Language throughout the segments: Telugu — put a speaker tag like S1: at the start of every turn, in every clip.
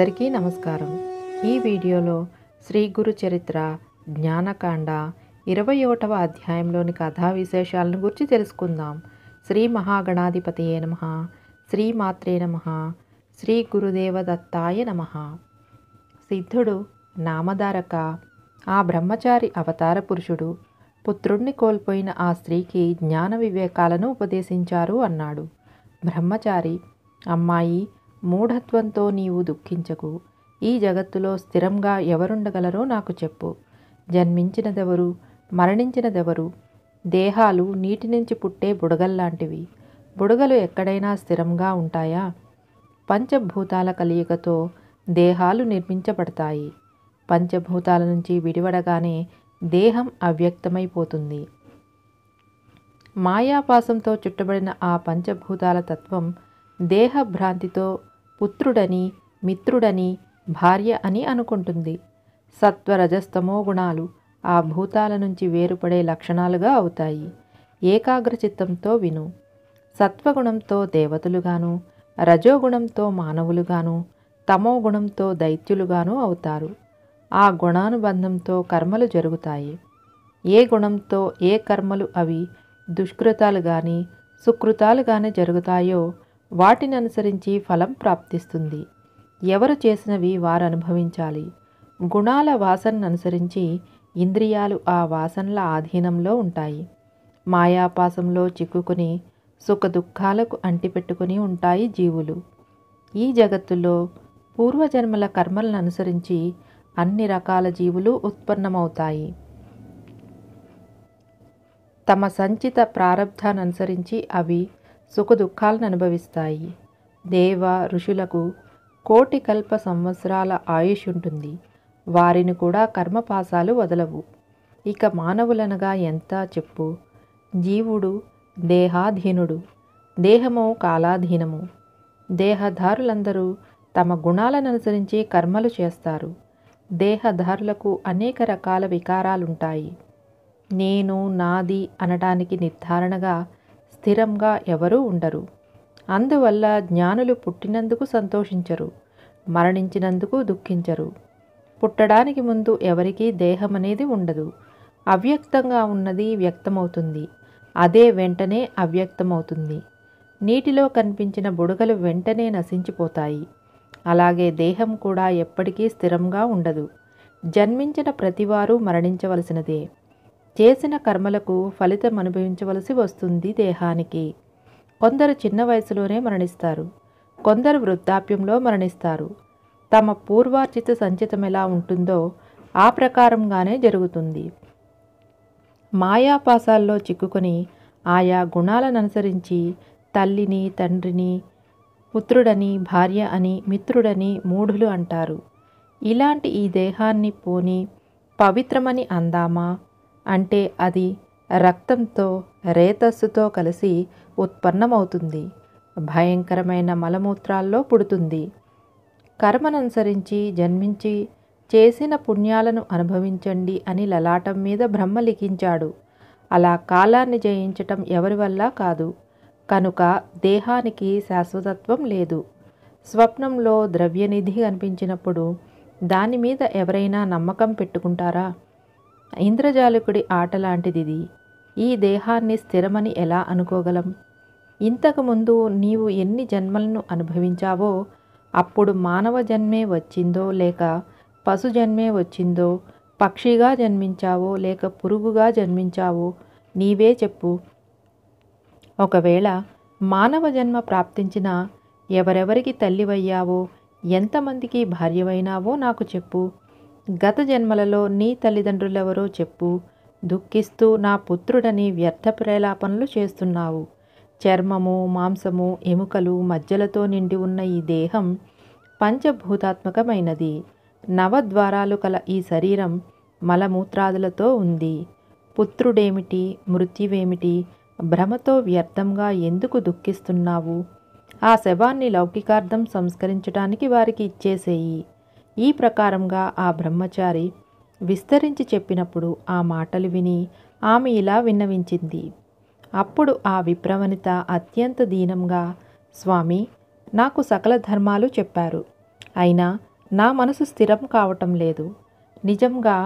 S1: అందరికీ నమస్కారం ఈ వీడియోలో శ్రీ గురు చరిత్ర జ్ఞానకాండ ఇరవై ఒకటవ అధ్యాయంలోని కథా విశేషాలను గురించి తెలుసుకుందాం శ్రీ మహాగణాధిపతి నమ శ్రీ మాత్రే నమ శ్రీ గురుదేవదత్తాయ నమ సిద్ధుడు నామధారక ఆ బ్రహ్మచారి అవతార పురుషుడు పుత్రుణ్ణి కోల్పోయిన ఆ స్త్రీకి జ్ఞాన వివేకాలను ఉపదేశించారు అన్నాడు బ్రహ్మచారి అమ్మాయి మూఢత్వంతో నీవు దుఃఖించకు ఈ జగత్తులో స్థిరంగా ఎవరుండగలరో నాకు చెప్పు జన్మించినదెవరు మరణించినదెవరు దేహాలు నీటి నుంచి పుట్టే బుడగల్లాంటివి బుడగలు ఎక్కడైనా స్థిరంగా ఉంటాయా పంచభూతాల కలియికతో దేహాలు నిర్మించబడతాయి పంచభూతాల నుంచి విడివడగానే దేహం అవ్యక్తమైపోతుంది మాయాపాసంతో చుట్టబడిన ఆ పంచభూతాల తత్వం దేహభ్రాంతితో పుత్రుడని మిత్రుడని భార్య అని అనుకుంటుంది సత్వరజస్తమో గుణాలు ఆ భూతాల నుంచి వేరుపడే లక్షణాలుగా అవుతాయి ఏకాగ్రచిత్తంతో విను సత్వగుణంతో దేవతలుగాను రజోగుణంతో మానవులుగాను తమో గుణంతో దైత్యులుగాను అవుతారు ఆ గుణానుబంధంతో కర్మలు జరుగుతాయి ఏ గుణంతో ఏ కర్మలు అవి దుష్కృతాలు కానీ సుకృతాలు కానీ జరుగుతాయో వాటిని అనుసరించి ఫలం ప్రాప్తిస్తుంది ఎవరు చేసినవి వారు అనుభవించాలి గుణాల వాసనను అనుసరించి ఇంద్రియాలు ఆ వాసనల ఆధీనంలో ఉంటాయి మాయాపాసంలో చిక్కుకుని సుఖదుఖాలకు అంటిపెట్టుకుని ఉంటాయి జీవులు ఈ జగత్తులో పూర్వజన్మల కర్మలను అనుసరించి అన్ని రకాల జీవులు ఉత్పన్నమవుతాయి తమ సంచిత ప్రారంధాన్ని అనుసరించి అవి సుఖదుఖాలను అనుభవిస్తాయి దేవ ఋషులకు కోటి కల్ప సంవత్సరాల ఆయుష్ ఉంటుంది వారిని కూడా కర్మపాసాలు వదలవు ఇక మానవులనగా ఎంత చెప్పు జీవుడు దేహాధీనుడు దేహము కాలాధీనము దేహదారులందరూ తమ గుణాలను అనుసరించి కర్మలు చేస్తారు దేహదారులకు అనేక రకాల వికారాలుంటాయి నేను నాది అనటానికి నిర్ధారణగా స్థిరంగా ఎవరూ ఉండరు అందువల్ల జ్ఞానులు పుట్టినందుకు సంతోషించరు మరణించినందుకు దుఃఖించరు పుట్టడానికి ముందు ఎవరికీ దేహం అనేది ఉండదు అవ్యక్తంగా ఉన్నది వ్యక్తమవుతుంది అదే వెంటనే అవ్యక్తమవుతుంది నీటిలో కనిపించిన బుడగలు వెంటనే నశించిపోతాయి అలాగే దేహం కూడా ఎప్పటికీ స్థిరంగా ఉండదు జన్మించిన ప్రతివారు మరణించవలసినదే చేసిన కర్మలకు ఫలితం అనుభవించవలసి వస్తుంది దేహానికి కొందరు చిన్న వయసులోనే మరణిస్తారు కొందరు వృద్ధాప్యంలో మరణిస్తారు తమ పూర్వార్జిత సంచితం ఎలా ఉంటుందో ఆ ప్రకారంగానే జరుగుతుంది మాయాపాసాల్లో చిక్కుకొని ఆయా గుణాలను అనుసరించి తల్లిని తండ్రిని పుత్రుడని భార్య అని మిత్రుడని మూఢులు అంటారు ఇలాంటి ఈ దేహాన్ని పోని పవిత్రమని అందామా అంటే అది రక్తంతో రేతస్సుతో కలిసి ఉత్పన్నమవుతుంది భయంకరమైన మలమూత్రాల్లో పుడుతుంది కర్మననుసరించి జన్మించి చేసిన పుణ్యాలను అనుభవించండి అని లలాటం మీద బ్రహ్మ లిఖించాడు అలా కాలాన్ని జయించటం ఎవరి వల్ల కాదు కనుక దేహానికి శాశ్వతత్వం లేదు స్వప్నంలో ద్రవ్యనిధి కనిపించినప్పుడు దాని మీద ఎవరైనా నమ్మకం పెట్టుకుంటారా ఇంద్రజాలకుడి ఆట లాంటిది ఈ దేహాన్ని స్థిరమని ఎలా అనుకోగలం ఇంతకుముందు నీవు ఎన్ని జన్మలను అనుభవించావో అప్పుడు మానవ జన్మే వచ్చిందో లేక పశు జన్మే వచ్చిందో పక్షిగా జన్మించావో లేక పురుగుగా జన్మించావో నీవే చెప్పు ఒకవేళ మానవ జన్మ ప్రాప్తించినా ఎవరెవరికి తల్లివయ్యావో ఎంతమందికి భార్యవైనావో నాకు చెప్పు గత జన్మలలో నీ తల్లిదండ్రులెవరో చెప్పు దుఃఖిస్తూ నా పుత్రుడని వ్యర్థ ప్రేలాపనలు చేస్తున్నావు చర్మము మాంసము ఎముకలు మజ్జలతో నిండి ఉన్న ఈ దేహం పంచభూతాత్మకమైనది నవద్వారాలు కల ఈ శరీరం మలమూత్రాదులతో ఉంది పుత్రుడేమిటి మృత్యువేమిటి భ్రమతో వ్యర్థంగా ఎందుకు దుఃఖిస్తున్నావు ఆ శవాన్ని లౌకికార్థం సంస్కరించడానికి వారికి ఇచ్చేసేయి ఈ ప్రకారంగా ఆ బ్రహ్మచారి విస్తరించి చెప్పినప్పుడు ఆ మాటలు విని ఆమె ఇలా విన్నవించింది అప్పుడు ఆ విప్రవనిత అత్యంత దీనంగా స్వామి నాకు సకల ధర్మాలు చెప్పారు అయినా నా మనసు స్థిరం కావటం లేదు నిజంగా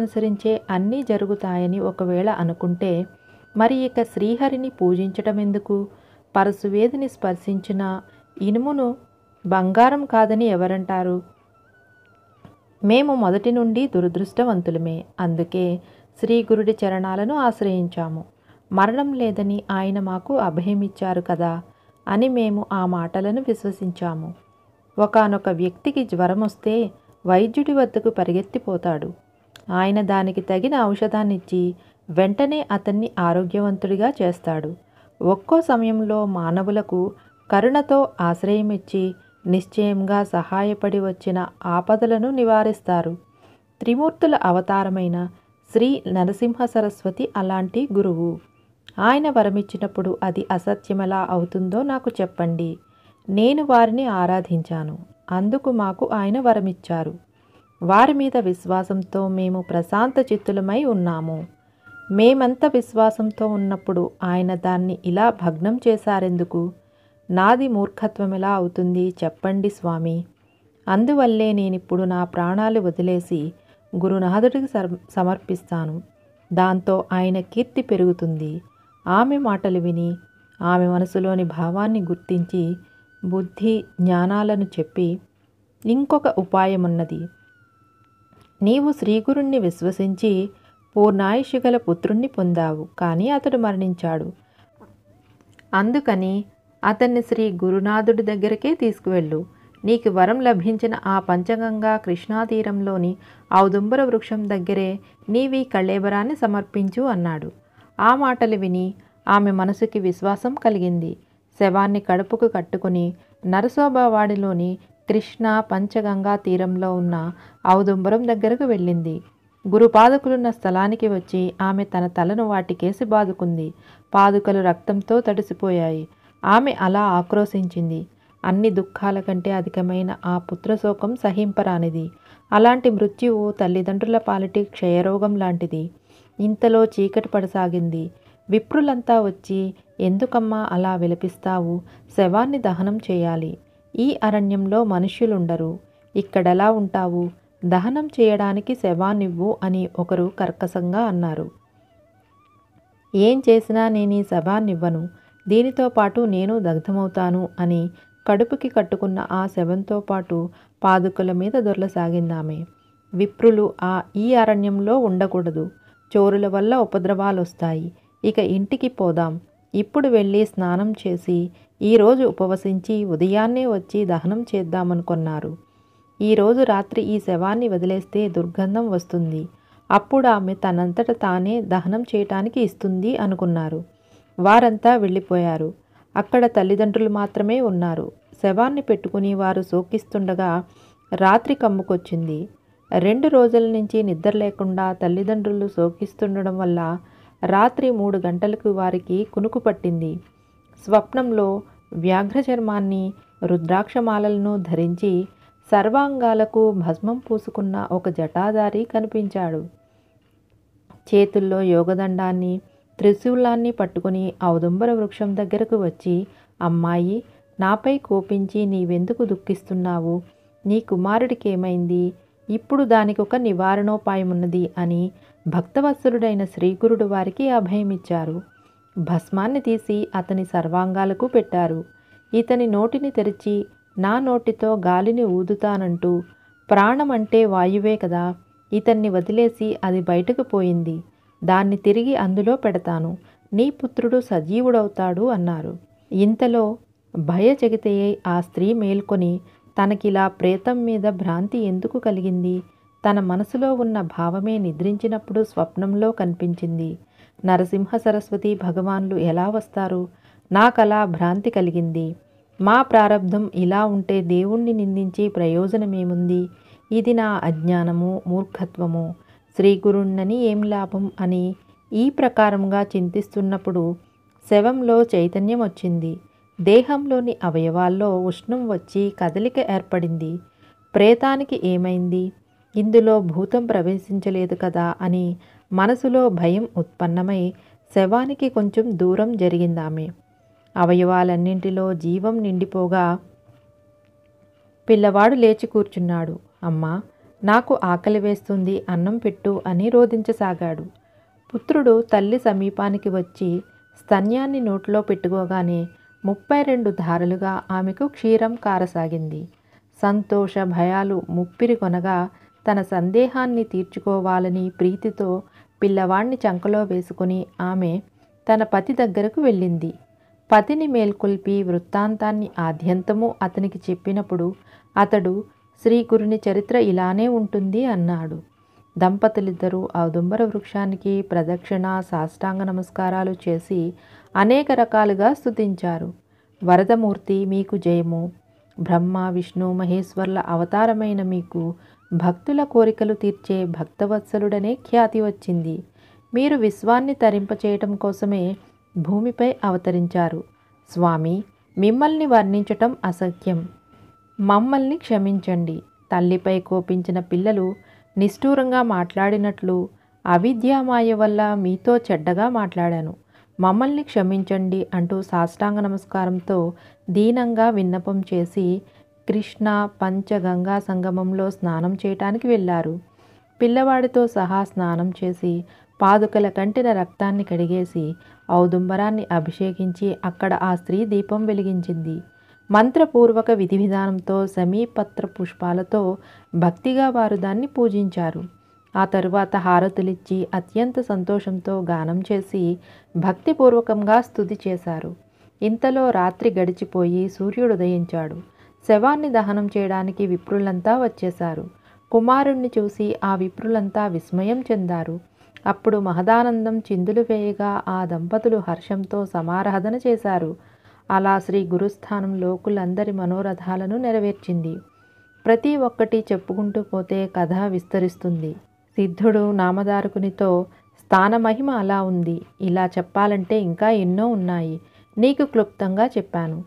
S1: అనుసరించే అన్నీ జరుగుతాయని ఒకవేళ అనుకుంటే మరి ఇక శ్రీహరిని పూజించటం ఎందుకు పరశువేదిని స్పర్శించిన ఇనుమును బంగారం కాదని ఎవరంటారు మేము మొదటి నుండి దురదృష్టవంతులమే అందుకే శ్రీ గురుడి చరణాలను ఆశ్రయించాము మరణం లేదని ఆయన మాకు అభయమిచ్చారు కదా అని మేము ఆ మాటలను విశ్వసించాము ఒకనొక వ్యక్తికి జ్వరం వస్తే వైద్యుడి వద్దకు పరిగెత్తిపోతాడు ఆయన దానికి తగిన ఔషధాన్నిచ్చి వెంటనే అతన్ని ఆరోగ్యవంతుడిగా చేస్తాడు ఒక్కో సమయంలో మానవులకు కరుణతో ఆశ్రయమిచ్చి నిశ్చయంగా సహాయపడి వచ్చిన ఆపదలను నివారిస్తారు త్రిమూర్తుల అవతారమైన శ్రీ నరసింహ సరస్వతి అలాంటి గురువు ఆయన వరమిచ్చినప్పుడు అది అసత్యమెలా అవుతుందో నాకు చెప్పండి నేను వారిని ఆరాధించాను అందుకు మాకు ఆయన వరమిచ్చారు వారి మీద విశ్వాసంతో మేము ప్రశాంత చిత్తులమై ఉన్నాము మేమంత విశ్వాసంతో ఉన్నప్పుడు ఆయన దాన్ని ఇలా భగ్నం చేశారెందుకు నాది మూర్ఖత్వం ఎలా అవుతుంది చెప్పండి స్వామి అందువల్లే నేనిప్పుడు నా ప్రాణాలు వదిలేసి గురునాథుడికి సమర్పిస్తాను దాంతో ఆయన కీర్తి పెరుగుతుంది ఆమె మాటలు విని ఆమె మనసులోని భావాన్ని గుర్తించి బుద్ధి జ్ఞానాలను చెప్పి ఇంకొక ఉపాయమున్నది నీవు శ్రీగురుణ్ణి విశ్వసించి పూర్ణాయుషు గల పుత్రుణ్ణి పొందావు కానీ అతడు మరణించాడు అందుకని అతన్ని శ్రీ గురునాథుడి దగ్గరకే తీసుకువెళ్ళు నీకు వరం లభించిన ఆ పంచగంగా కృష్ణాతీరంలోని ఔదుంబర వృక్షం దగ్గరే నీవి కళేబరాన్ని సమర్పించు అన్నాడు ఆ మాటలు విని ఆమె మనసుకి విశ్వాసం కలిగింది శవాన్ని కడుపుకు కట్టుకుని నరసోభావాడిలోని కృష్ణ పంచగంగా తీరంలో ఉన్న ఔదుంబరం దగ్గరకు వెళ్ళింది గురుపాదుకులున్న స్థలానికి వచ్చి ఆమె తన తలను వాటికేసి బాదుకుంది పాదుకలు రక్తంతో తడిసిపోయాయి ఆమె అలా ఆక్రోశించింది అన్ని దుఃఖాల కంటే అధికమైన ఆ పుత్రశోకం సహింపరానిది అలాంటి మృత్యువు తల్లిదండ్రుల పాలిటి క్షయరోగం లాంటిది ఇంతలో చీకటి పడసాగింది విప్రులంతా వచ్చి ఎందుకమ్మా అలా విలపిస్తావు శవాన్ని దహనం చేయాలి ఈ అరణ్యంలో మనుష్యులుండరు ఇక్కడెలా ఉంటావు దహనం చేయడానికి శవాన్నివ్వు అని ఒకరు కర్కశంగా అన్నారు ఏం చేసినా నేను ఈ శవాన్నివ్వను దీనితో పాటు నేను దగ్ధమవుతాను అని కడుపుకి కట్టుకున్న ఆ శవంతో పాటు పాదుకల మీద దొరలసాగిందామె విప్రులు ఆ ఈ అరణ్యంలో ఉండకూడదు చోరుల వల్ల ఉపద్రవాలొస్తాయి ఇక ఇంటికి పోదాం ఇప్పుడు వెళ్ళి స్నానం చేసి ఈరోజు ఉపవసించి ఉదయాన్నే వచ్చి దహనం చేద్దామనుకున్నారు ఈరోజు రాత్రి ఈ శవాన్ని వదిలేస్తే దుర్గంధం వస్తుంది అప్పుడు ఆమె తనంతట తానే దహనం చేయటానికి ఇస్తుంది అనుకున్నారు వారంతా వెళ్ళిపోయారు అక్కడ తల్లిదండ్రులు మాత్రమే ఉన్నారు శవాన్ని పెట్టుకుని వారు శోకిస్తుండగా రాత్రి కమ్ముకొచ్చింది రెండు రోజుల నుంచి నిద్ర లేకుండా తల్లిదండ్రులు శోకిస్తుండడం వల్ల రాత్రి మూడు గంటలకు వారికి కునుకు పట్టింది స్వప్నంలో వ్యాఘ్రచర్మాన్ని రుద్రాక్షమాలలను ధరించి సర్వాంగాలకు భస్మం పూసుకున్న ఒక జటాదారి కనిపించాడు చేతుల్లో యోగదండాన్ని త్రిశూలాన్ని పట్టుకుని ఔదుంబర వృక్షం దగ్గరకు వచ్చి అమ్మాయి నాపై కోపించి నీవెందుకు దుఃఖిస్తున్నావు నీ కుమారుడికేమైంది ఇప్పుడు దానికి ఒక నివారణోపాయమున్నది అని భక్తవత్సరుడైన శ్రీగురుడు వారికి అభయమిచ్చారు భస్మాన్ని తీసి అతని సర్వాంగాలకు పెట్టారు ఇతని నోటిని తెరిచి నా నోటితో గాలిని ఊదుతానంటూ ప్రాణం అంటే వాయువే కదా ఇతన్ని వదిలేసి అది బయటకు పోయింది దాన్ని తిరిగి అందులో పెడతాను నీ పుత్రుడు సజీవుడవుతాడు అన్నారు ఇంతలో భయచకితయ్యై ఆ స్త్రీ మేల్కొని తనకిలా ప్రేతం మీద భ్రాంతి ఎందుకు కలిగింది తన మనసులో ఉన్న భావమే నిద్రించినప్పుడు స్వప్నంలో కనిపించింది నరసింహ సరస్వతి భగవాన్లు ఎలా వస్తారు నాకలా భ్రాంతి కలిగింది మా ప్రారంధం ఇలా ఉంటే దేవుణ్ణి నిందించి ప్రయోజనమేముంది ఇది నా అజ్ఞానము మూర్ఖత్వము శ్రీగురుణ్ణని ఏం లాభం అని ఈ ప్రకారంగా చింతిస్తున్నప్పుడు శవంలో చైతన్యం వచ్చింది దేహంలోని అవయవాల్లో ఉష్ణం వచ్చి కదలిక ఏర్పడింది ప్రేతానికి ఏమైంది ఇందులో భూతం ప్రవేశించలేదు కదా అని మనసులో భయం ఉత్పన్నమై శవానికి కొంచెం దూరం జరిగిందామె అవయవాలన్నింటిలో జీవం నిండిపోగా పిల్లవాడు లేచి కూర్చున్నాడు అమ్మా నాకు ఆకలి వేస్తుంది అన్నం పెట్టు అని రోధించసాగాడు పుత్రుడు తల్లి సమీపానికి వచ్చి స్తన్యాన్ని నోట్లో పెట్టుకోగానే ముప్పై రెండు ధారలుగా ఆమెకు క్షీరం కారసాగింది సంతోష భయాలు ముప్పిరి కొనగా తన సందేహాన్ని తీర్చుకోవాలని ప్రీతితో పిల్లవాణ్ణి చంకలో వేసుకుని ఆమె తన పతి దగ్గరకు వెళ్ళింది పతిని మేల్కొల్పి వృత్తాంతాన్ని ఆద్యంతము అతనికి చెప్పినప్పుడు అతడు శ్రీ గురుని చరిత్ర ఇలానే ఉంటుంది అన్నాడు దంపతులిద్దరూ ఆ దుంబర వృక్షానికి ప్రదక్షిణ సాష్టాంగ నమస్కారాలు చేసి అనేక రకాలుగా స్థుతించారు వరదమూర్తి మీకు జయము బ్రహ్మ విష్ణు మహేశ్వర్ల అవతారమైన మీకు భక్తుల కోరికలు తీర్చే భక్తవత్సలుడనే ఖ్యాతి వచ్చింది మీరు విశ్వాన్ని తరింపచేయటం కోసమే భూమిపై అవతరించారు స్వామి మిమ్మల్ని వర్ణించటం అసఖ్యం మమ్మల్ని క్షమించండి తల్లిపై కోపించిన పిల్లలు నిష్ఠూరంగా మాట్లాడినట్లు అవిద్యామాయ వల్ల మీతో చెడ్డగా మాట్లాడాను మమ్మల్ని క్షమించండి అంటూ సాష్టాంగ నమస్కారంతో దీనంగా విన్నపం చేసి కృష్ణ పంచగంగా సంగమంలో స్నానం చేయటానికి వెళ్ళారు పిల్లవాడితో సహా స్నానం చేసి పాదుకల కంటిన రక్తాన్ని కడిగేసి ఔదుంబరాన్ని అభిషేకించి అక్కడ ఆ స్త్రీ దీపం వెలిగించింది మంత్రపూర్వక విధి విధానంతో సమీపత్ర పుష్పాలతో భక్తిగా వారు దాన్ని పూజించారు ఆ తరువాత హారతులిచ్చి అత్యంత సంతోషంతో గానం చేసి భక్తిపూర్వకంగా స్థుతి చేశారు ఇంతలో రాత్రి గడిచిపోయి సూర్యుడు ఉదయించాడు శవాన్ని దహనం చేయడానికి విప్రులంతా వచ్చేశారు కుమారుణ్ణి చూసి ఆ విప్రులంతా విస్మయం చెందారు అప్పుడు మహదానందం చిందులు వేయగా ఆ దంపతులు హర్షంతో సమారాధన చేశారు అలా శ్రీ గురుస్థానం లోకులందరి మనోరథాలను నెరవేర్చింది ప్రతి ఒక్కటి చెప్పుకుంటూ పోతే కథ విస్తరిస్తుంది సిద్ధుడు నామదారకునితో స్థాన మహిమ అలా ఉంది ఇలా చెప్పాలంటే ఇంకా ఎన్నో ఉన్నాయి నీకు క్లుప్తంగా చెప్పాను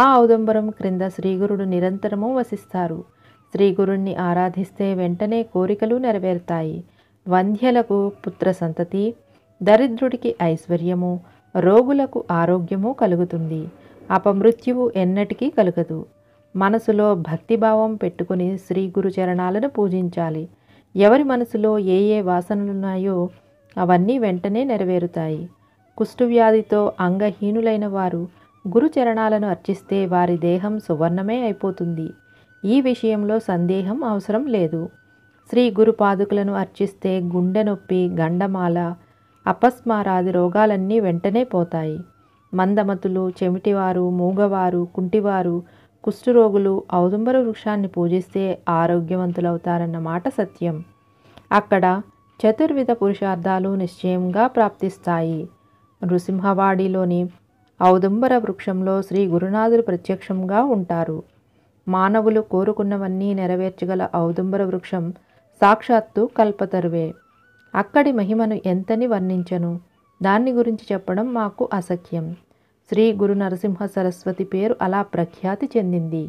S1: ఆ ఔదంబరం క్రింద శ్రీగురుడు నిరంతరము వసిస్తారు శ్రీగురుణ్ణి ఆరాధిస్తే వెంటనే కోరికలు నెరవేరుతాయి వంధ్యలకు పుత్ర సంతతి దరిద్రుడికి ఐశ్వర్యము రోగులకు ఆరోగ్యము కలుగుతుంది అపమృత్యువు ఎన్నటికీ కలగదు మనసులో భక్తిభావం పెట్టుకుని శ్రీ గురు చరణాలను పూజించాలి ఎవరి మనసులో ఏ ఏ వాసనలున్నాయో అవన్నీ వెంటనే నెరవేరుతాయి కుష్ఠువ్యాధితో అంగహీనులైన వారు గురు చరణాలను అర్చిస్తే వారి దేహం సువర్ణమే అయిపోతుంది ఈ విషయంలో సందేహం అవసరం లేదు శ్రీ గురు అర్చిస్తే గుండె నొప్పి గండమాల అపస్మారాది రోగాలన్నీ వెంటనే పోతాయి మందమతులు చెమిటివారు మూగవారు కుంటివారు కుష్ఠరోగులు ఔదుంబర వృక్షాన్ని పూజిస్తే మాట సత్యం అక్కడ చతుర్విధ పురుషార్థాలు నిశ్చయంగా ప్రాప్తిస్తాయి నృసింహవాడిలోని ఔదుంబర వృక్షంలో శ్రీ గురునాథులు ప్రత్యక్షంగా ఉంటారు మానవులు కోరుకున్నవన్నీ నెరవేర్చగల ఔదుంబర వృక్షం సాక్షాత్తు కల్పతరువే అక్కడి మహిమను ఎంతని వర్ణించను దాన్ని గురించి చెప్పడం మాకు అసఖ్యం శ్రీ గురు నరసింహ సరస్వతి పేరు అలా ప్రఖ్యాతి చెందింది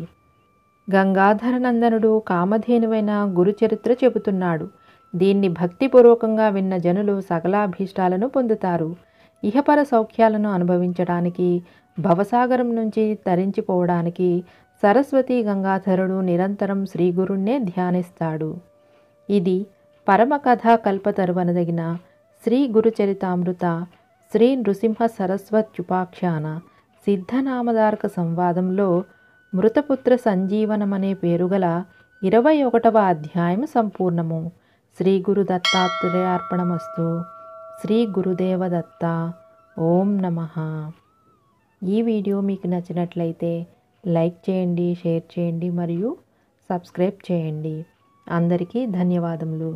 S1: గంగాధరనందనుడు కామధేనువైన గురుచరిత్ర చెబుతున్నాడు దీన్ని భక్తిపూర్వకంగా విన్న జనులు సకలాభీష్టాలను పొందుతారు ఇహపర సౌఖ్యాలను అనుభవించడానికి భవసాగరం నుంచి తరించిపోవడానికి సరస్వతి గంగాధరుడు నిరంతరం శ్రీగురుణ్ణే ధ్యానిస్తాడు ఇది పరమకథాకల్ప తరువనదగిన శ్రీ గురుచరితామృత శ్రీ నృసింహ సరస్వత్యుపాఖ్యాన సిద్ధనామధారక సంవాదంలో మృతపుత్ర సంజీవనమనే పేరుగల ఇరవై ఒకటవ అధ్యాయం సంపూర్ణము శ్రీ గురు దత్తాత్రేయార్పణమస్తు శ్రీ గురుదేవ దత్త ఓం నమ ఈ వీడియో మీకు నచ్చినట్లయితే లైక్ చేయండి షేర్ చేయండి మరియు సబ్స్క్రైబ్ చేయండి అందరికీ ధన్యవాదములు